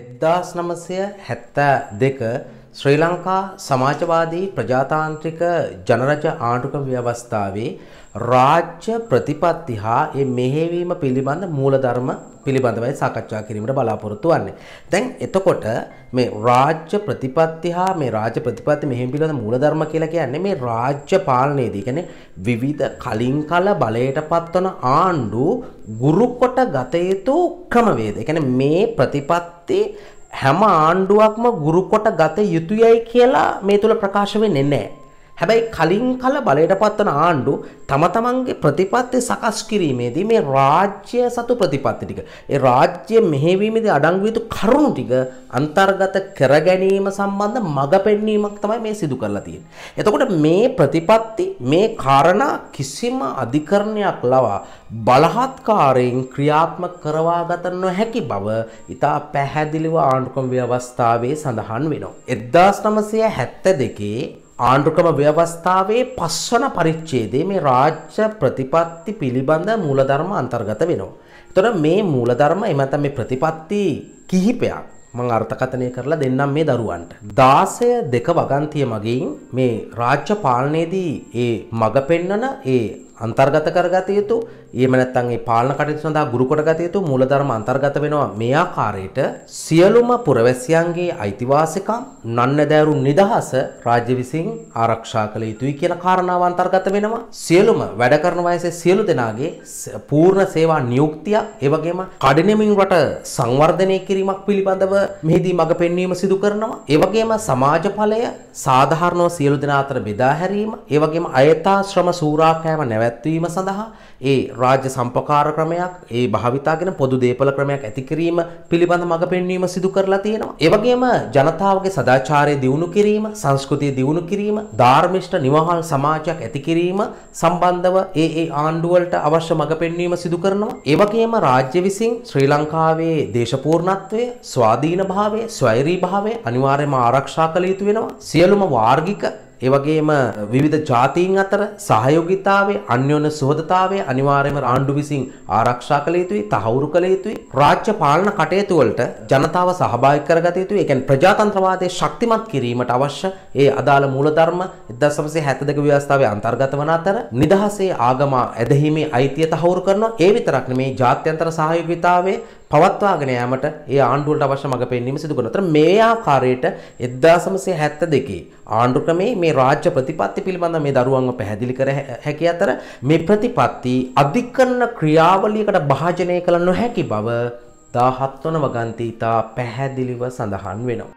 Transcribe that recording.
එද්දාස් නමසය හැත්තා දෙක ශ්‍රී ලංකා සමාජවාදී ප්‍රජාතාන්ත්‍රික ජනරජ ආණ්ඩුක ව්‍යවස්ථාවේ රාජ්‍ය ප්‍රතිපත්ති හා ඒ මෙහෙවීම පිළිබඳ මූලධර්ම පිළිබඳවයි සාකච්ඡා කිරීමට බලාපොරොත්තු වන්නේ. දැන් එතකොට මේ රාජ්‍ය ප්‍රතිපත්ති හා මේ රාජ්‍ය ප්‍රතිපත්ති මෙහෙම පිළිබඳ මූලධර්ම කියලා කියන්නේ මේ රාජ්‍ය පාලනයේදී කියන්නේ විවිධ කලින් කල බලයට පත්වන ආණ්ඩු ගුරුකොට ගත යුතු ක්‍රමවේද. ඒ කියන්නේ මේ ප්‍රතිපත්ති හැම ආණ්ඩුවක්ම ගුරුකොට ගත යුතුයයි කියලා මේ තුළ ප්‍රකාශ වෙන්නේ නැහැ. හැබැයි කලින් කල බලයට පත්වන ආණ්ඩු තම තමන්ගේ ප්‍රතිපත්ති සකස් කිරීමේදී මේ රාජ්‍ය සතු ප්‍රතිපත්ති ටික ඒ රාජ්‍ය මෙහෙවීමේදී අඩංගු යුතු කරුණු ටික අන්තර්ගත කර ගැනීම සම්බන්ධ මඟ පෙන්වීමක් තමයි මේ සිදු කරලා තියෙන්නේ. එතකොට මේ ප්‍රතිපත්ති මේ කාරණා කිසිම අධිකරණයක් ලවා බලහත්කාරයෙන් ක්‍රියාත්මක කරවා ගත නොහැකි බව ඉතා පැහැදිලිව ආණ්ඩුකම් ව්‍යවස්ථාවේ සඳහන් වෙනවා. 1972 ආණ්ඩුක්‍රම ව්‍යවස්ථාවේ පස්වන පරිච්ඡේදයේ මේ රාජ්‍ය ප්‍රතිපත්ති පිළිබඳ මූලධර්ම අන්තර්ගත වෙනවා. එතකොට මේ මූලධර්ම එහෙම නැත්නම් මේ ප්‍රතිපත්ති කිහිපයක් මම අර්ථකථනය කරලා දෙන්නම් මේ දරුවන්ට. 16 දෙක වගන්තිය මගින් මේ රාජ්‍ය පාලනයේදී ඒ මඟ පෙන්වන ඒ අන්තර්ගත කරගත යුතු එහෙම නැත්නම් මේ පාලන කටයුතු සඳහා ගුරු කොටගත යුතු මූලධර්ම අන්තර්ගත වෙනවා මේ ආකාරයට සියලුම පුරවැසියන්ගේ අයිතිවාසිකම් නන්නදෑරු නිදහස රාජ්‍ය විසින් ආරක්ෂා කළ යුතුයි කියන කාරණාව අන්තර්ගත වෙනවා සියලුම වැඩ කරන වයසේ සියලු දෙනාගේ පූර්ණ සේවා නියුක්තිය ඒ වගේම කඩිනමින් රට සංවර්ධනය කිරීමක් පිළිබඳව මෙහිදී මඟ පෙන්වීම සිදු කරනවා ඒ වගේම සමාජ ඵලය සාධාරණව සියලු දෙනා අතර බෙදා හැරීම ඒ වගේම අයථා ශ්‍රම සූරාකෑම නැවැ පැවැත්වීම සඳහා ඒ රාජ්‍ය සම්පකාර ක්‍රමයක් ඒ භාවිතාගෙන පොදු දේපල ක්‍රමයක් ඇති කිරීම පිළිබඳ මඟ පෙන්වීම සිදු කරලා තියෙනවා. ඒ වගේම ජනතාවගේ සදාචාරය දියුණු කිරීම, සංස්කෘතිය දියුණු කිරීම, ධාර්මිෂ්ඨ නිවහල් සමාජයක් ඇති කිරීම සම්බන්ධව ඒ ඒ ආණ්ඩුවලට අවශ්‍ය මඟ පෙන්වීම සිදු කරනවා. ඒ වගේම රාජ්‍ය විසින් ශ්‍රී ලංකාවේ දේශපූර්ණත්වය, ස්වාධීන භාවය, ස්වෛරී භාවය අනිවාර්යයෙන්ම ආරක්ෂා කළ යුතු වෙනවා. සියලුම වාර්ගික ඒ වගේම විවිධ ජාතීන් අතර සහයෝගීතාවයේ අන්‍යෝන්‍ය සුහදතාවය අනිවාර්යයෙන්ම ආණ්ඩුව විසින් ආරක්ෂා කළ යුතුයි, තහවුරු කළ යුතුයි. රාජ්‍ය පාලන කටයුතු වලට ජනතාව සහභාගී කරගත යුතුයි. ඒ කියන්නේ ප්‍රජාතන්ත්‍රවාදය ශක්තිමත් කිරීමට අවශ්‍ය ඒ අදාළ මූලධර්ම 1972 ව්‍යවස්ථාවේ අන්තර්ගත වන අතර නිදහසේ ආගම ඇදහිීමේ අයිතිය තහවුරු කරනවා. ඒ විතරක් නෙමේ ජාත්‍යන්තර සහයෝගීතාවයේ පවත්වාගෙන යාමට ඒ ආණ්ඩුවට අවශ්‍ය මඟ පෙන්වීම සිදු කරනතර මේ ආකාරයට 1972 ආණ්ඩු ක්‍රමේ මේ රාජ්‍ය ප්‍රතිපත්ති පිළිබඳව මේ දරුවන්ව පැහැදිලි කර හැකි අතර මේ ප්‍රතිපත්ති අධිකරණ ක්‍රියාවලියකට භාජනය කළ නොහැකි බව 17 වන වගන්ති ඉතා පැහැදිලිව සඳහන් වෙනවා